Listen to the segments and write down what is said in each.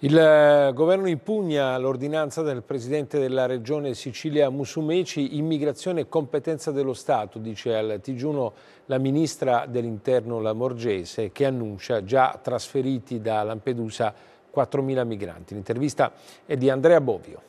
Il eh, governo impugna l'ordinanza del presidente della regione Sicilia Musumeci, immigrazione e competenza dello Stato, dice al Tigiuno la ministra dell'interno Lamorgese, che annuncia già trasferiti da Lampedusa 4.000 migranti. L'intervista è di Andrea Bovio.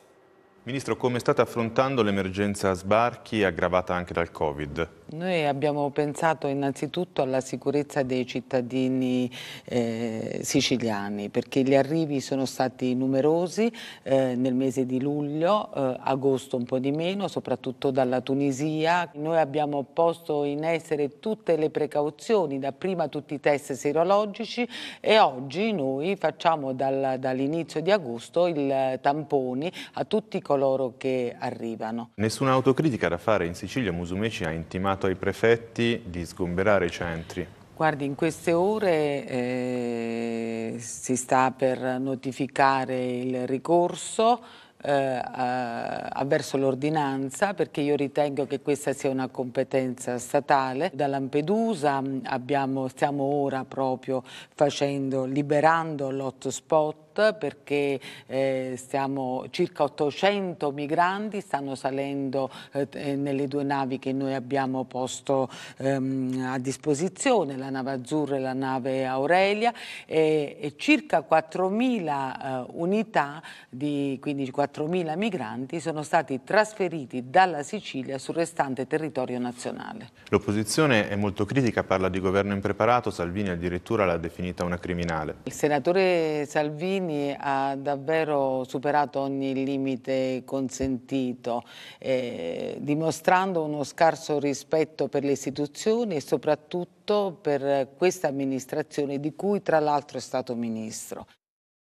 Ministro, come state affrontando l'emergenza sbarchi aggravata anche dal Covid? Noi abbiamo pensato innanzitutto alla sicurezza dei cittadini eh, siciliani perché gli arrivi sono stati numerosi eh, nel mese di luglio, eh, agosto un po' di meno, soprattutto dalla Tunisia. Noi abbiamo posto in essere tutte le precauzioni, dapprima tutti i test serologici e oggi noi facciamo dal, dall'inizio di agosto il tamponi a tutti coloro che arrivano. Nessuna autocritica da fare in Sicilia, Musumeci ha intimato ordinato ai prefetti di sgomberare i centri. Guardi, in queste ore eh, si sta per notificare il ricorso eh, avverso l'ordinanza perché io ritengo che questa sia una competenza statale. Da Lampedusa mm, abbiamo, stiamo ora proprio facendo, liberando l'hotspot perché eh, stiamo, circa 800 migranti stanno salendo eh, eh, nelle due navi che noi abbiamo posto ehm, a disposizione, la nave Azzurra e la nave Aurelia e, e circa 4.000 eh, unità, di, quindi 4.000 migranti sono stati trasferiti dalla Sicilia sul restante territorio nazionale. L'opposizione è molto critica, parla di governo impreparato, Salvini addirittura l'ha definita una criminale. Il senatore Salvini Salvini ha davvero superato ogni limite consentito, eh, dimostrando uno scarso rispetto per le istituzioni e soprattutto per questa amministrazione di cui tra l'altro è stato ministro.